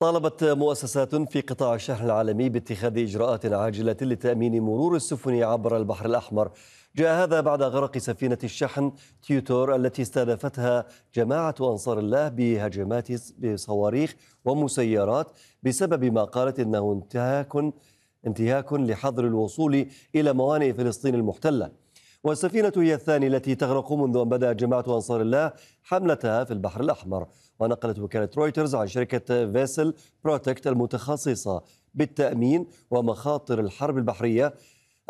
طالبت مؤسسات في قطاع الشحن العالمي باتخاذ إجراءات عاجلة لتأمين مرور السفن عبر البحر الأحمر جاء هذا بعد غرق سفينة الشحن تيوتور التي استهدفتها جماعة أنصار الله بهجمات بصواريخ ومسيرات بسبب ما قالت إنه انتهاك انتهاك لحظر الوصول إلى موانئ فلسطين المحتلة والسفينة هي الثانية التي تغرق منذ أن بدأت جماعة أنصار الله حملتها في البحر الأحمر ونقلت وكالة رويترز عن شركة فيسل بروتكت المتخصصة بالتأمين ومخاطر الحرب البحرية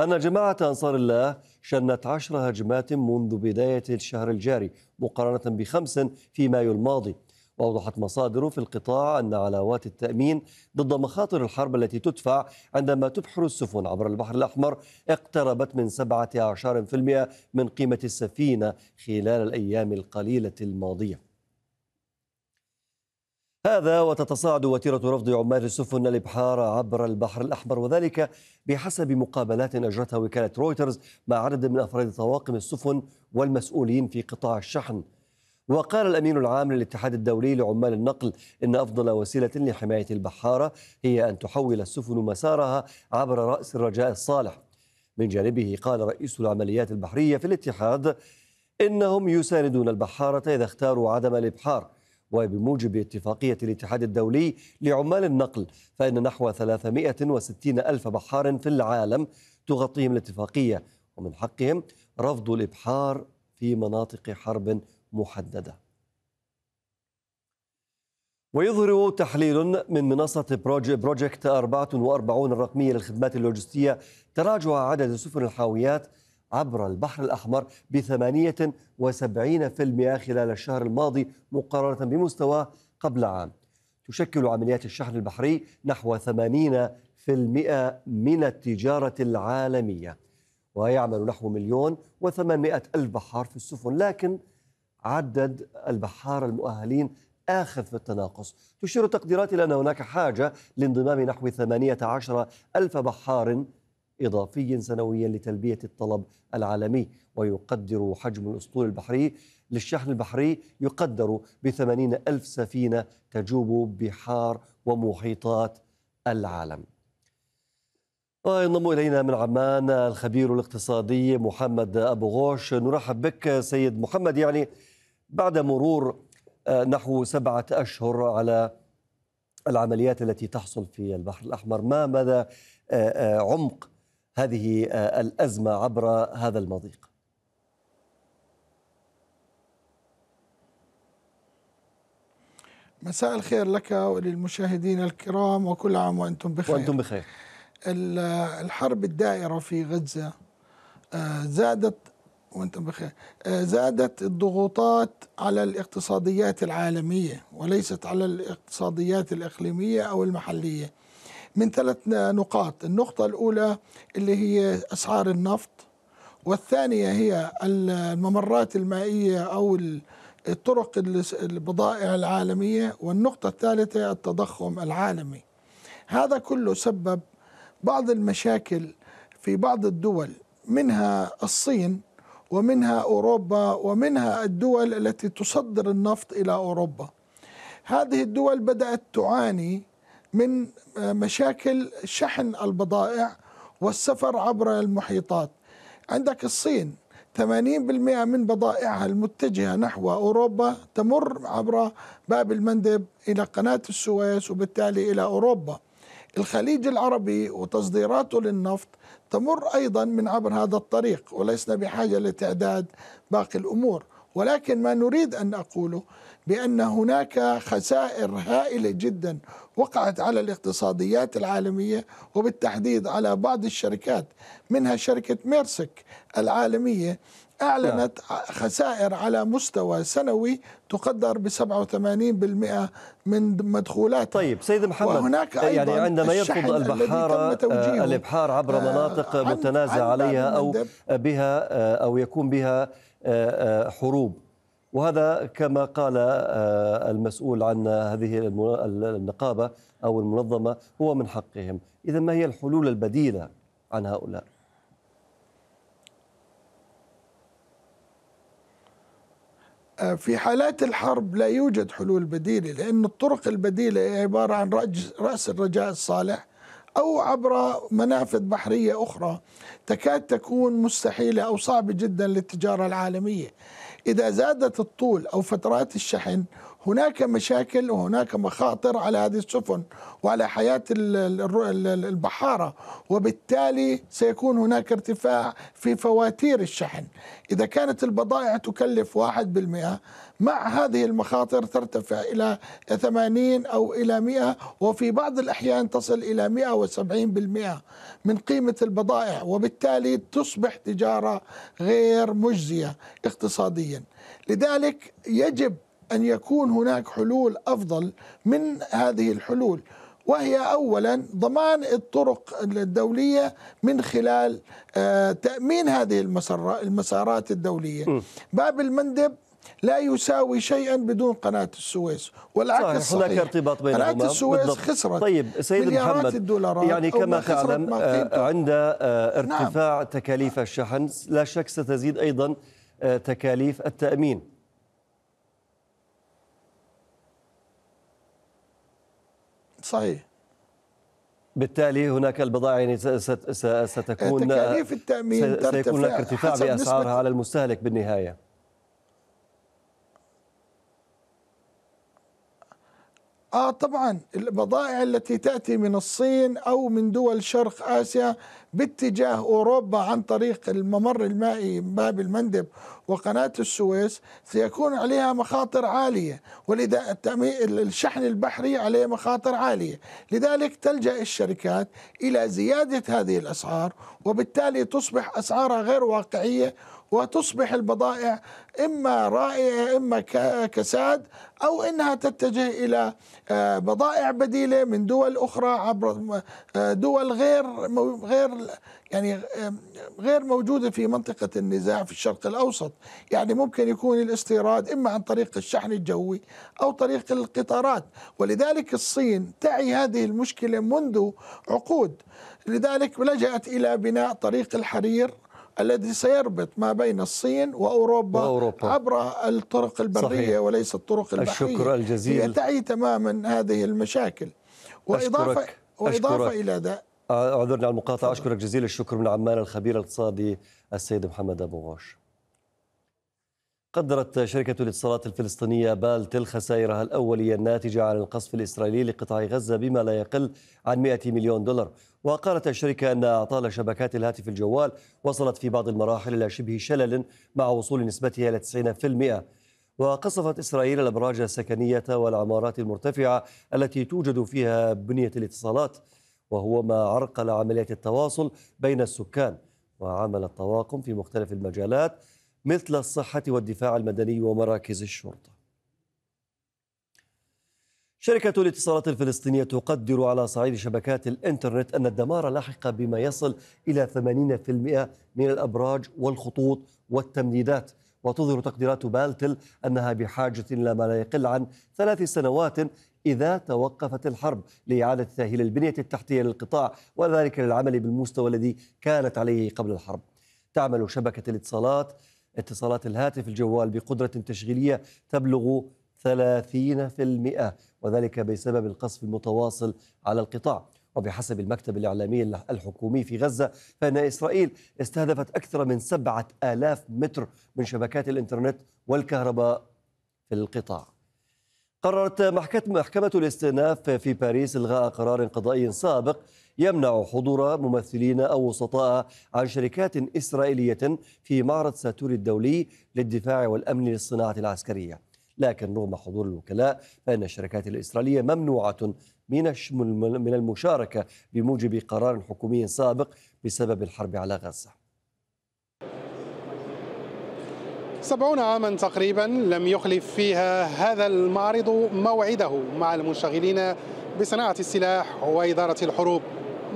أن جماعة أنصار الله شنت عشر هجمات منذ بداية الشهر الجاري مقارنة بخمس في مايو الماضي وأوضحت مصادر في القطاع أن علاوات التأمين ضد مخاطر الحرب التي تدفع عندما تبحر السفن عبر البحر الأحمر اقتربت من 17% من قيمة السفينة خلال الأيام القليلة الماضية هذا وتتصاعد وتيرة رفض عمال السفن الإبحار عبر البحر الأحمر وذلك بحسب مقابلات أجرتها وكالة رويترز مع عدد من أفراد طواقم السفن والمسؤولين في قطاع الشحن وقال الأمين العام للاتحاد الدولي لعمال النقل إن أفضل وسيلة لحماية البحارة هي أن تحول السفن مسارها عبر رأس الرجاء الصالح من جانبه قال رئيس العمليات البحرية في الاتحاد إنهم يساندون البحارة إذا اختاروا عدم الإبحار وبموجب اتفاقية الاتحاد الدولي لعمال النقل فإن نحو 360 ألف بحار في العالم تغطيهم الاتفاقية ومن حقهم رفض الإبحار في مناطق حرب محدده ويظهر تحليل من منصة بروجكت 44 الرقمية للخدمات اللوجستية تراجع عدد سفن الحاويات عبر البحر الأحمر ب 78% خلال الشهر الماضي مقارنة بمستواه قبل عام تشكل عمليات الشحن البحري نحو 80% من التجارة العالمية ويعمل نحو مليون وثمانمائة ألف بحار في السفن لكن عدد البحار المؤهلين آخذ في التناقص تشير التقديرات إلى أن هناك حاجة لانضمام نحو 18 ألف بحار إضافي سنويا لتلبية الطلب العالمي ويقدر حجم الأسطول البحري للشحن البحري يقدر بثمانين ألف سفينة تجوب بحار ومحيطات العالم وينضم إلينا من عمان الخبير الاقتصادي محمد أبو غوش نرحب بك سيد محمد يعني بعد مرور آه، نحو سبعة أشهر على العمليات التي تحصل في البحر الأحمر ما مدى آه، آه، عمق هذه الأزمة عبر هذا المضيق مساء الخير لك وللمشاهدين الكرام وكل عام وأنتم بخير وأنتم بخير الحرب الدائرة في غزة زادت وانتم بخير آه، زادت الضغوطات على الاقتصاديات العالمية وليست على الاقتصاديات الإقليمية أو المحلية من ثلاث نقاط النقطة الأولى اللي هي أسعار النفط والثانية هي الممرات المائية أو الطرق البضائع العالمية والنقطة الثالثة التضخم العالمي هذا كله سبب بعض المشاكل في بعض الدول منها الصين ومنها أوروبا ومنها الدول التي تصدر النفط إلى أوروبا هذه الدول بدأت تعاني من مشاكل شحن البضائع والسفر عبر المحيطات عندك الصين 80% من بضائعها المتجهة نحو أوروبا تمر عبر باب المندب إلى قناة السويس وبالتالي إلى أوروبا الخليج العربي وتصديراته للنفط تمر أيضا من عبر هذا الطريق ولسنا بحاجة لتعداد باقي الأمور ولكن ما نريد ان نقوله بان هناك خسائر هائله جدا وقعت على الاقتصاديات العالميه وبالتحديد على بعض الشركات منها شركه ميرسك العالميه اعلنت نعم. خسائر على مستوى سنوي تقدر ب 87% من مدخولاتها طيب سيد محمد وهناك يعني أيضاً يعني عندما يرفض البحارة آه، الابحار عبر آه، مناطق متنازع عليها او بها آه، او يكون بها حروب وهذا كما قال آه، المسؤول عن هذه النقابة أو المنظمة هو من حقهم إذا ما هي الحلول البديلة عن هؤلاء آه، في حالات الحرب لا يوجد حلول بديلة لأن الطرق البديلة هي عبارة عن رأس الرجاء الصالح أو عبر منافذ بحرية أخرى تكاد تكون مستحيلة أو صعبة جدا للتجارة العالمية إذا زادت الطول أو فترات الشحن هناك مشاكل وهناك مخاطر على هذه السفن وعلى حياة البحارة وبالتالي سيكون هناك ارتفاع في فواتير الشحن إذا كانت البضائع تكلف واحد بالمئة مع هذه المخاطر ترتفع إلى 80 أو إلى 100 وفي بعض الأحيان تصل إلى 170% من قيمة البضائع وبالتالي تصبح تجارة غير مجزية اقتصاديا لذلك يجب أن يكون هناك حلول أفضل من هذه الحلول وهي اولا ضمان الطرق الدوليه من خلال آه، تامين هذه المسارات الدوليه باب المندب لا يساوي شيئا بدون قناة السويس والعكس صحيح هناك ارتباط بين قناة السويس بالضبط. خسرت طيب سيد محمد الدولارات يعني كما تعلم آه، عند آه، نعم. ارتفاع نعم. تكاليف الشحن لا شك ستزيد أيضا آه، تكاليف التأمين صحيح بالتالي هناك البضائع يعني ستكون تكاليف التأمين سيكون هناك ارتفاع بأسعارها على المستهلك بالنهاية اه طبعا البضائع التي تاتي من الصين او من دول شرق اسيا باتجاه اوروبا عن طريق الممر المائي باب المندب وقناه السويس سيكون عليها مخاطر عاليه ولذا الشحن البحري عليه مخاطر عاليه، لذلك تلجا الشركات الى زياده هذه الاسعار وبالتالي تصبح اسعارها غير واقعيه وتصبح البضائع إما رائعة إما كساد أو إنها تتجه إلى آه، بضائع بديلة من دول أخرى عبر آه، دول غير غير يعني غير موجودة في منطقة النزاع في الشرق الأوسط يعني ممكن يكون الاستيراد إما عن طريق الشحن الجوي أو طريق القطارات ولذلك الصين تعي هذه المشكلة منذ عقود لذلك لجأت إلى بناء طريق الحرير الذي سيربط ما بين الصين وأوروبا, وأوروبا. عبر الطرق البرية صحيح. وليس الطرق البحرية الشكر الجزيل تعي تماما هذه المشاكل وإضافة, أشكرك. وإضافة إلى ذلك أعذرني على المقاطعة أشكرك جزيل الشكر من عمان الخبير الاقتصادي السيد محمد أبو غوش قدرت شركة الاتصالات الفلسطينية بالتل خسائرها الأولية الناتجة عن القصف الإسرائيلي لقطاع غزة بما لا يقل عن 100 مليون دولار وقالت الشركة أن أعطال شبكات الهاتف الجوال وصلت في بعض المراحل إلى شبه شلل مع وصول نسبتها إلى 90% وقصفت إسرائيل الأبراج السكنية والعمارات المرتفعة التي توجد فيها بنية الاتصالات وهو ما عرقل عمليات التواصل بين السكان وعمل الطواقم في مختلف المجالات مثل الصحة والدفاع المدني ومراكز الشرطة. شركة الاتصالات الفلسطينية تقدر على صعيد شبكات الإنترنت أن الدمار لاحق بما يصل إلى 80% من الأبراج والخطوط والتمديدات وتظهر تقديرات بالتل أنها بحاجة إلى ما لا يقل عن ثلاث سنوات إذا توقفت الحرب لإعادة تأهيل البنية التحتية للقطاع وذلك للعمل بالمستوى الذي كانت عليه قبل الحرب تعمل شبكة الاتصالات اتصالات الهاتف الجوال بقدرة تشغيلية تبلغ 30% وذلك بسبب القصف المتواصل على القطاع وبحسب المكتب الإعلامي الحكومي في غزة فإن إسرائيل استهدفت أكثر من سبعة آلاف متر من شبكات الإنترنت والكهرباء في القطاع قررت محكمة الاستئناف في باريس إلغاء قرار قضائي سابق يمنع حضور ممثلين أو وسطاء عن شركات إسرائيلية في معرض ساتور الدولي للدفاع والأمن للصناعة العسكرية لكن رغم حضور الوكلاء فإن الشركات الإسرائيلية ممنوعة من من المشاركة بموجب قرار حكومي سابق بسبب الحرب على غزة سبعون عاما تقريبا لم يخلف فيها هذا المعرض موعده مع المنشغلين بصناعة السلاح وإدارة الحروب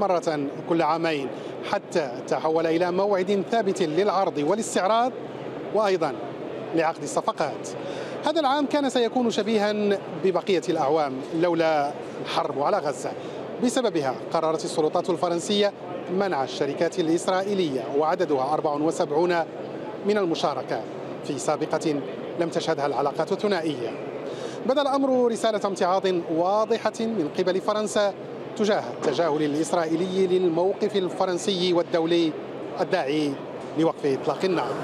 مرة كل عامين حتى تحول إلى موعد ثابت للعرض والاستعراض وأيضا لعقد الصفقات هذا العام كان سيكون شبيها ببقية الأعوام لولا الحرب على غزة بسببها قررت السلطات الفرنسية منع الشركات الإسرائيلية وعددها 74 من المشاركة في سابقة لم تشهدها العلاقات الثنائية بدا الأمر رسالة امتعاض واضحة من قبل فرنسا تجاه التجاهل الإسرائيلي للموقف الفرنسي والدولي الداعي لوقف إطلاق النار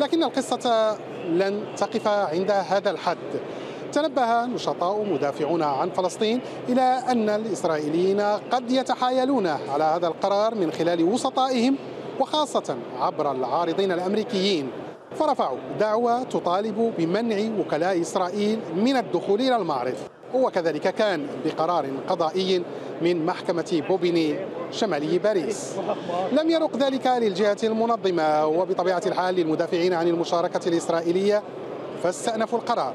لكن القصة لن تقف عند هذا الحد تنبه نشطاء مدافعون عن فلسطين إلى أن الإسرائيليين قد يتحايلون على هذا القرار من خلال وسطائهم وخاصة عبر العارضين الأمريكيين فرفعوا دعوة تطالب بمنع وكلاء إسرائيل من الدخول إلى المعرض وكذلك كان بقرار قضائي من محكمة بوبيني شمالي باريس لم يرق ذلك للجهة المنظمة وبطبيعة الحال للمدافعين عن المشاركة الإسرائيلية فاستأنفوا القرار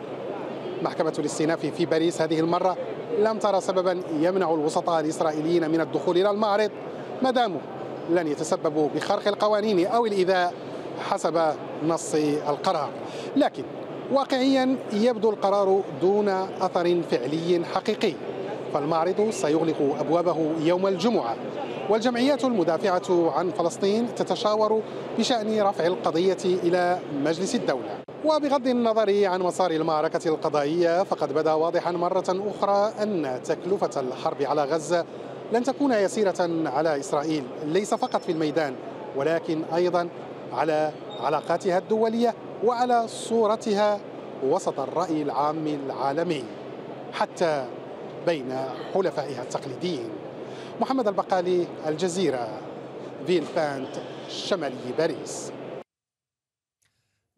محكمة الاستئناف في باريس هذه المرة لم ترى سببا يمنع الوسطاء الإسرائيليين من الدخول إلى المعرض ما داموا لن يتسببوا بخرق القوانين أو الإيذاء حسب نص القرار لكن واقعيا يبدو القرار دون أثر فعلي حقيقي فالمعرض سيغلق أبوابه يوم الجمعة والجمعيات المدافعة عن فلسطين تتشاور بشأن رفع القضية إلى مجلس الدولة وبغض النظر عن مسار المعركة القضائية فقد بدا واضحا مرة أخرى أن تكلفة الحرب على غزة لن تكون يسيرة على إسرائيل ليس فقط في الميدان ولكن أيضا على علاقاتها الدولية وعلى صورتها وسط الرأي العام العالمي حتى بين حلفائها التقليديين محمد البقالي الجزيرة فيل فانت شمالي باريس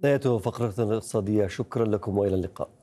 نهاية فقرتنا الاقتصادية شكرا لكم وإلى اللقاء